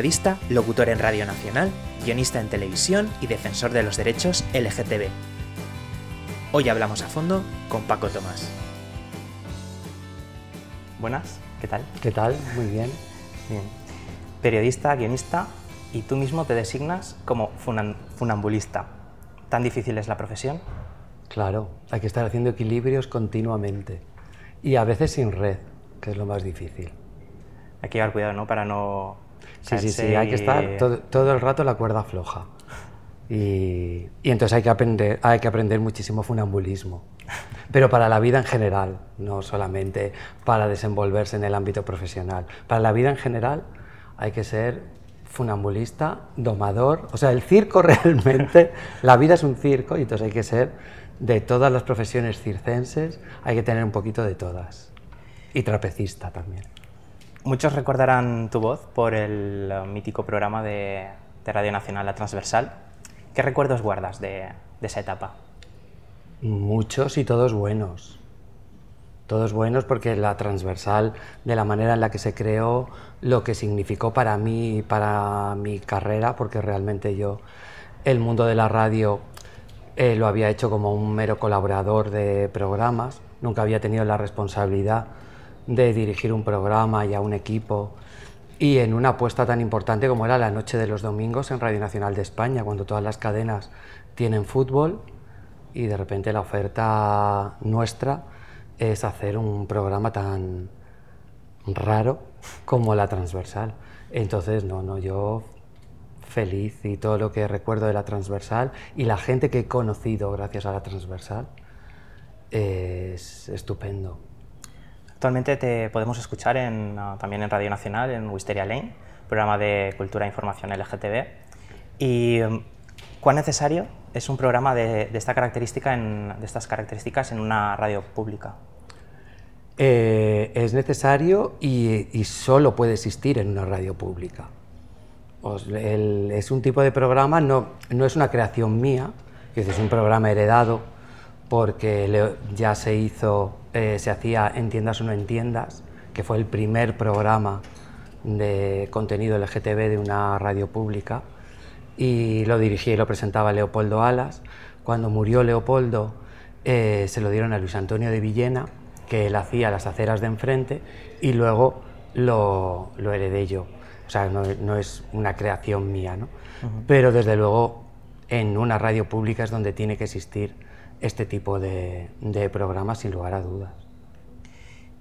periodista, locutor en Radio Nacional, guionista en televisión y defensor de los derechos LGTB. Hoy hablamos a fondo con Paco Tomás. Buenas, ¿qué tal? ¿Qué tal? Muy bien. Periodista, guionista y tú mismo te designas como funambulista. ¿Tan difícil es la profesión? Claro, hay que estar haciendo equilibrios continuamente y a veces sin red, que es lo más difícil. Hay que llevar cuidado, ¿no? Para no Sí, sí, sí, hay que estar todo, el rato la cuerda floja. Y, y, entonces hay que, aprender, hay que aprender muchísimo funambulismo, pero para la vida en general, no solamente para desenvolverse en el ámbito profesional. Para la vida en general hay que ser funambulista, domador, o sea, el circo realmente, la vida es un circo y entonces hay que ser de todas las profesiones circenses, hay que tener un poquito de todas. Y trapecista también. Muchos recordarán tu voz por el eh, mítico programa de, Radio Nacional, La Transversal. ¿Qué recuerdos guardas de, esa etapa? Muchos y todos buenos todos buenos porque la transversal de la manera en la que se creó, lo que significó para mí para mi carrera, porque realmente yo el mundo de la radio eh, lo había hecho como un mero colaborador de programas, nunca había tenido la responsabilidad de dirigir un programa y a un equipo y en una apuesta tan importante como era la noche de los domingos en Radio Nacional de España, cuando todas las cadenas tienen fútbol y de repente la oferta nuestra es hacer un programa tan raro como la transversal. Entonces, no, no, yo feliz y todo lo que recuerdo de la transversal y la gente que he conocido gracias a la transversal es estupendo. Actualmente te podemos escuchar ah, también en Radio Nacional, en Wisteria Lane, programa de cultura e información LGTB. ¿Y mm, cuán necesario es un programa de, esta característica de estas características en una radio pública? Eh, es necesario y, solo puede existir en una radio pública. es un tipo de programa, no, no es una creación mía, es un programa heredado porque ya se hizo, eh, se hacía Entiendas o no entiendas, que fue el primer programa de contenido LGTB de una radio pública, y lo dirigía y lo presentaba Leopoldo Alas. Cuando murió Leopoldo, eh, se lo dieron a Luis Antonio de Villena, que él hacía las aceras de enfrente, y luego lo, lo heredé yo. O sea, no, no, es una creación mía, ¿no? Pero desde luego en una radio pública es donde tiene que existir este tipo de, programas sin lugar a dudas.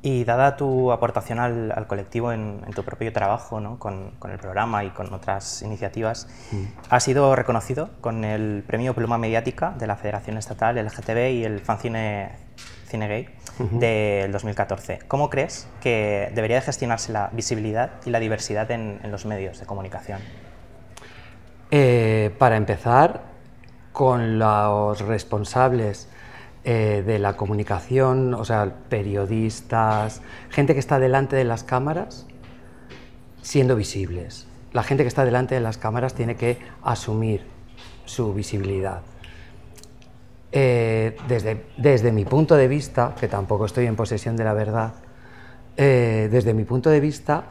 Y dada tu aportación al, colectivo en, tu propio trabajo, con, el programa y con otras iniciativas, mm. ha sido reconocido con el premio Pluma Mediática de la Federación Estatal LGTB y el Fan Cine Gay del 2014. ¿Cómo crees que debería gestionarse la visibilidad y la diversidad en, los medios de comunicación? Eh, para empezar, con los responsables eh, de la comunicación, o sea, periodistas, gente que está delante de las cámaras, siendo visibles. La gente que está delante de las cámaras tiene que asumir su visibilidad. Eh, desde, desde, mi punto de vista, que tampoco estoy en posesión de la verdad, eh, desde mi punto de vista,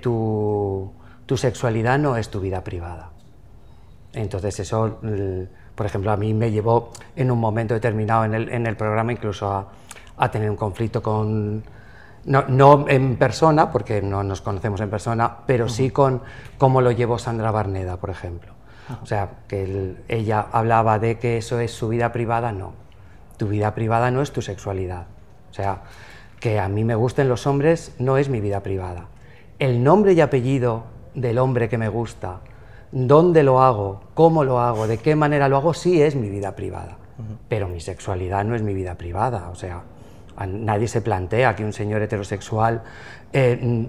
tu sexualidad no es tu vida privada. Entonces eso, por ejemplo, a mí me llevó en un momento determinado en el, programa incluso a, tener un conflicto con... No, en persona, porque no nos conocemos en persona, pero sí con cómo lo llevó Sandra Barneda, por ejemplo. O sea, que ella hablaba de que eso es su vida privada, no. Tu vida privada no es tu sexualidad. O sea, que a mí me gusten los hombres no es mi vida privada. El nombre y apellido del hombre que me gusta dónde lo hago, cómo lo hago, de qué manera lo hago, sí es mi vida privada. Pero mi sexualidad no es mi vida privada. O sea, nadie se plantea que un señor heterosexual eh, mm,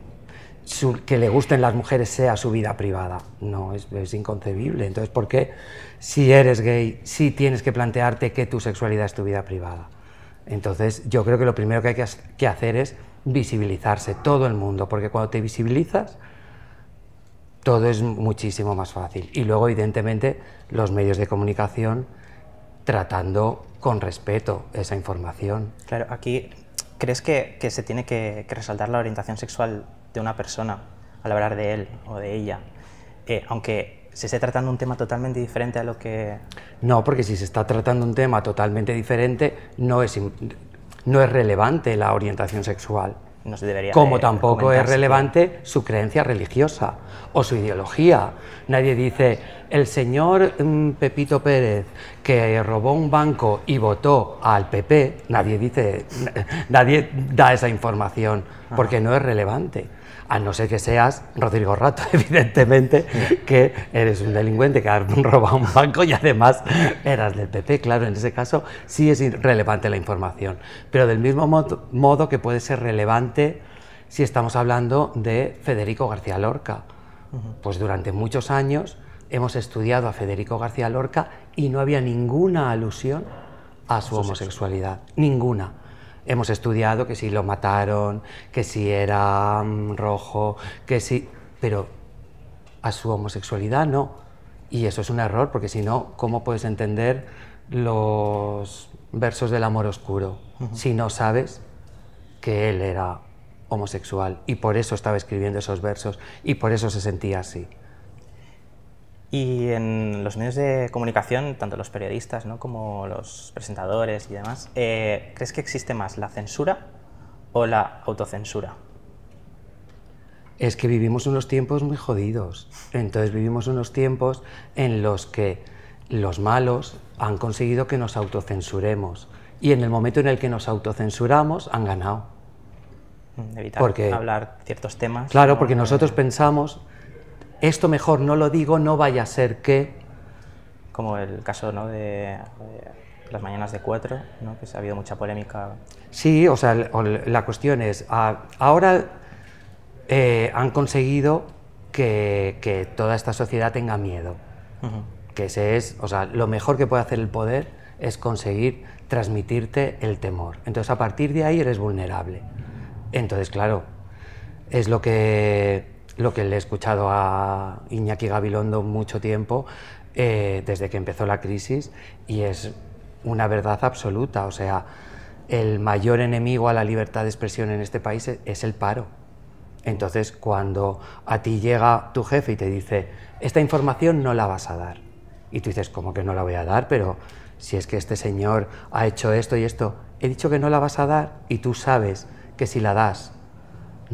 que le gusten las mujeres sea su vida privada. No, es, inconcebible. Entonces, ¿por qué si eres gay, sí tienes que plantearte que tu sexualidad es tu vida privada? Entonces, yo creo que lo primero que hay que hacer es visibilizarse, todo el mundo, porque cuando te visibilizas, todo es muchísimo más fácil. Y luego, evidentemente, los medios de comunicación tratando con respeto esa información. Claro, aquí, ¿crees que, se tiene que, resaltar la orientación sexual de una persona al hablar de él o de ella? Eh, aunque se esté tratando un tema totalmente diferente a lo que... No, porque si se está tratando un tema totalmente diferente, no no es relevante la orientación sexual no se Como tampoco es relevante su creencia religiosa o su ideología. Nadie dice, el señor mm, Pepito Pérez que robó un banco y votó al PP, nadie dice, nadie da esa información porque no es relevante a no ser que seas Rodrigo Rato, evidentemente, que eres un delincuente que has robado un banco y además eras del PP. Claro, en ese caso sí es relevante la información, pero del mismo modo que puede ser relevante si estamos hablando de Federico García Lorca. Pues durante muchos años hemos estudiado a Federico García Lorca y no había ninguna alusión a su homosexualidad, ninguna hemos estudiado que si lo mataron, que si era mm, rojo, que si... Pero a su homosexualidad no. Y eso es un error, porque si no, ¿cómo puedes entender los versos del amor oscuro si no sabes que él era homosexual y por eso estaba escribiendo esos versos y por eso se sentía así? Y en los medios de comunicación, tanto los periodistas como los presentadores y demás, eh, ¿crees que existe más la censura o la autocensura? Es que vivimos unos tiempos muy jodidos. Entonces vivimos unos tiempos en los que los malos han conseguido que nos autocensuremos. Y en el momento en el que nos autocensuramos, han ganado. Mm, evitar hablar ciertos temas. Claro, porque nosotros pensamos esto mejor no lo digo, no vaya a ser que... Como el caso ¿no? de, las mañanas de cuatro, ¿no? que ha habido mucha polémica. Sí, o sea, la cuestión es, ahora eh, han conseguido que, que, toda esta sociedad tenga miedo, que ese es, o sea, lo mejor que puede hacer el poder es conseguir transmitirte el temor. Entonces, a partir de ahí eres vulnerable. Entonces, claro, es lo que lo que le he escuchado a Iñaki Gabilondo mucho tiempo, eh, desde que empezó la crisis, y es una verdad absoluta. O sea, el mayor enemigo a la libertad de expresión en este país e-, es el paro. Entonces, cuando a ti llega tu jefe y te dice, esta información no la vas a dar, y tú dices, como que no la voy a dar? Pero si es que este señor ha hecho esto y esto, he dicho que no la vas a dar, y tú sabes que si la das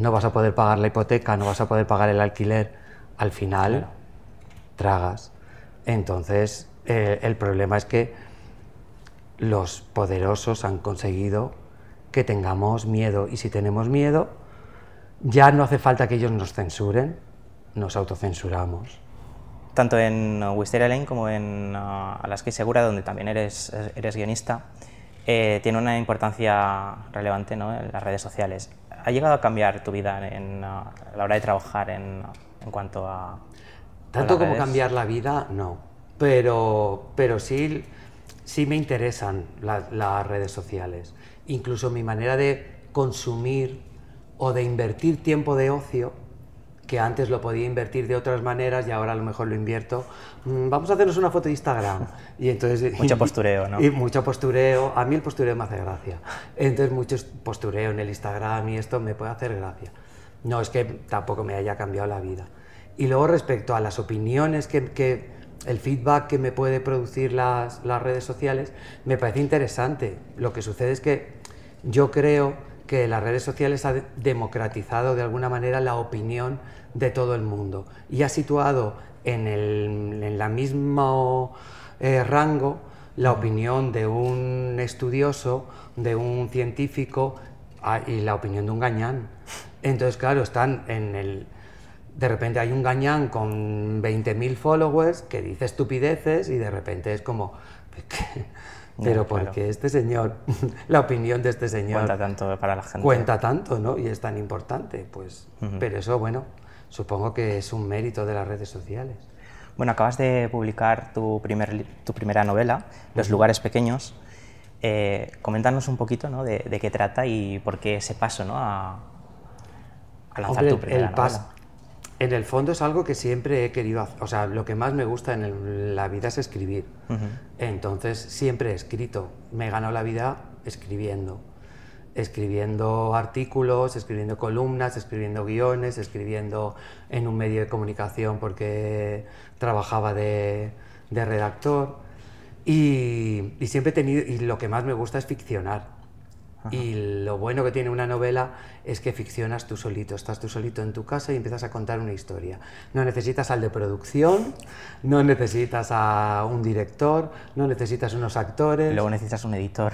no vas a poder pagar la hipoteca, no vas a poder pagar el alquiler, al final tragas. Entonces, eh, el problema es que los poderosos han conseguido que tengamos miedo y si tenemos miedo, ya no hace falta que ellos nos censuren, nos autocensuramos. Tanto en uh, Wisteria Lane como en las uh, Alaska Segura, donde también eres, eres guionista, eh, tiene una importancia relevante ¿no? en las redes sociales ha llegado a cambiar tu vida en, uh, a la hora de trabajar en, cuanto a... Tanto como cambiar la vida, no, pero, pero sí, sí me interesan las redes sociales. Incluso mi manera de consumir o de invertir tiempo de ocio que antes lo podía invertir de otras maneras y ahora a lo mejor lo invierto. Mm, vamos a hacernos una foto de Instagram. Y entonces, mucho postureo, ¿no? Y mucho postureo. A mí el postureo me hace gracia. Entonces, mucho postureo en el Instagram y esto me puede hacer gracia. No es que tampoco me haya cambiado la vida. Y luego respecto a las opiniones que, el feedback que me puede producir las, las redes sociales, me parece interesante. Lo que sucede es que yo creo que las redes sociales han democratizado de alguna manera la opinión de todo el mundo y ha situado en el la mismo eh, rango la opinión de un estudioso, de un científico ah, y la opinión de un gañán. Entonces, claro, están en el... De repente hay un gañán con 20.000 followers que dice estupideces y de repente es como... Pues pero porque este señor, la opinión de este señor... Cuenta tanto para la gente. Cuenta tanto, ¿no? Y es tan importante, pues... Pero eso, bueno, supongo que es un mérito de las redes sociales. Bueno, acabas de publicar tu, primer, tu primera novela, Los lugares pequeños. Eh, coméntanos un poquito ¿no? de, qué trata y por qué ese paso ¿no? a, lanzar tu primera novela. En el fondo es algo que siempre he querido hacer. O sea, lo que más me gusta en la vida es escribir. Entonces siempre he escrito. Me he ganado la vida escribiendo escribiendo artículos, escribiendo columnas, escribiendo guiones, escribiendo en un medio de comunicación porque trabajaba de, redactor. Y, y, siempre he tenido, y lo que más me gusta es ficcionar. Y lo bueno que tiene una novela es que ficcionas tú solito, estás tú solito en tu casa y empiezas a contar una historia. No necesitas al de producción, no necesitas a un director, no necesitas unos actores. Luego necesitas un editor.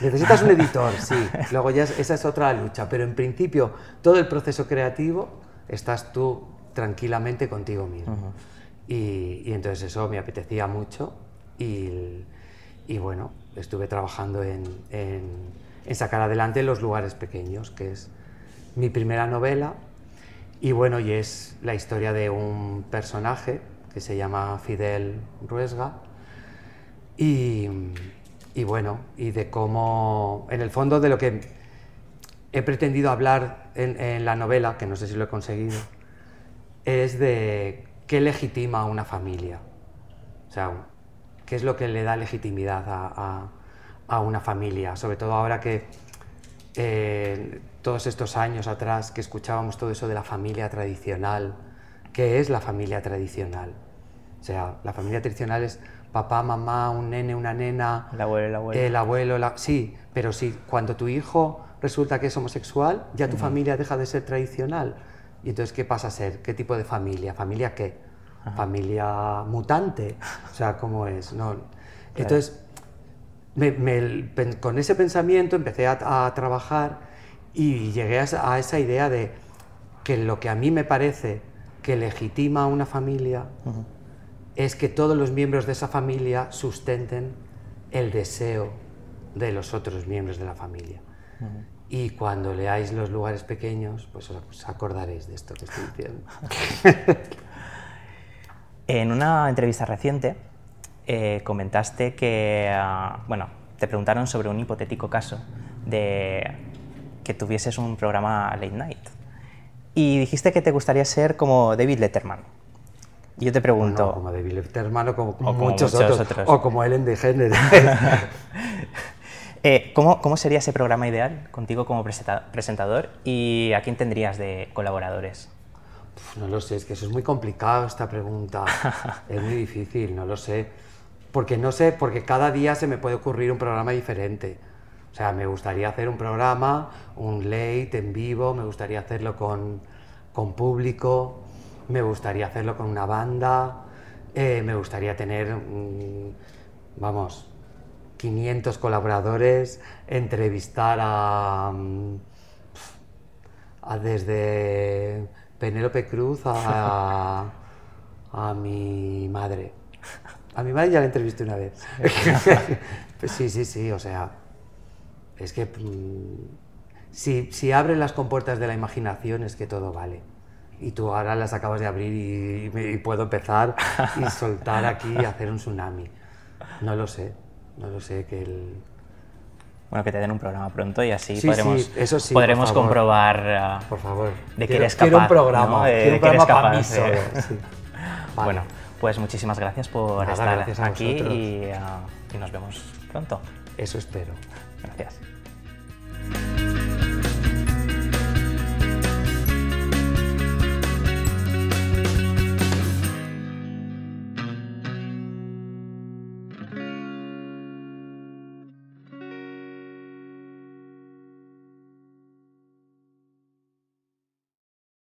Necesitas un editor, sí. Luego ya esa es otra lucha, pero en principio todo el proceso creativo estás tú tranquilamente contigo mismo. y, y, entonces eso me apetecía mucho y, y bueno, estuve trabajando en en sacar adelante los lugares pequeños, que es mi primera novela. Y bueno, y es la historia de un personaje que se llama Fidel Ruesga. Y, bueno, y de cómo, en el fondo, de lo que he pretendido hablar en, la novela, que no sé si lo he conseguido, es de qué legitima una familia. O sea, qué es lo que le da legitimidad a a una familia, sobre todo ahora que eh, todos estos años atrás que escuchábamos todo eso de la familia tradicional, ¿qué es la familia tradicional? O sea, la familia tradicional es papá, mamá, un nene, una nena. El abuelo, el abuelo. la... sí, pero si cuando tu hijo resulta que es homosexual, ya tu familia deja de ser tradicional. ¿Y entonces qué pasa a ser? ¿Qué tipo de familia? ¿Familia qué? ¿Familia mutante? O sea, ¿cómo es? No. Entonces, con ese pensamiento empecé a, trabajar y llegué a esa, idea de que lo que a mí me parece que legitima a una familia es que todos los miembros de esa familia sustenten el deseo de los otros miembros de la familia. Y cuando leáis los lugares pequeños, pues os acordaréis de esto que estoy diciendo. en una entrevista reciente, eh, comentaste que, ah, bueno, te preguntaron sobre un hipotético caso de que tuvieses un programa late night. Y dijiste que te gustaría ser como David Letterman. Yo te pregunto... como David Letterman o como, muchos, otros, O como Ellen DeGeneres. eh, ¿cómo, sería ese programa ideal contigo como presentador y a quién tendrías de colaboradores? no lo sé, es que eso es muy complicado esta pregunta. es muy difícil, no lo sé porque no sé, porque cada día se me puede ocurrir un programa diferente. O sea, me gustaría hacer un programa, un late en vivo, me gustaría hacerlo con, público, me gustaría hacerlo con una banda, eh, me gustaría tener, mm, vamos, 500 colaboradores, entrevistar mm, a desde Penélope Cruz a, a mi madre. A mi madre ya la entrevisté una vez. sí, sí, sí, o sea, es que mm, si, si las compuertas de la imaginación es que todo vale. Y tú ahora las acabas de abrir y, puedo empezar y soltar aquí y hacer un tsunami. No lo sé, no lo sé, que el... Bueno, que te den un programa pronto y así podremos, podremos comprobar por favor. de que eres capaz. un programa, quiero un Bueno, pues muchísimas gracias por estar aquí ah, y nos vemos pronto. Eso espero. Gracias.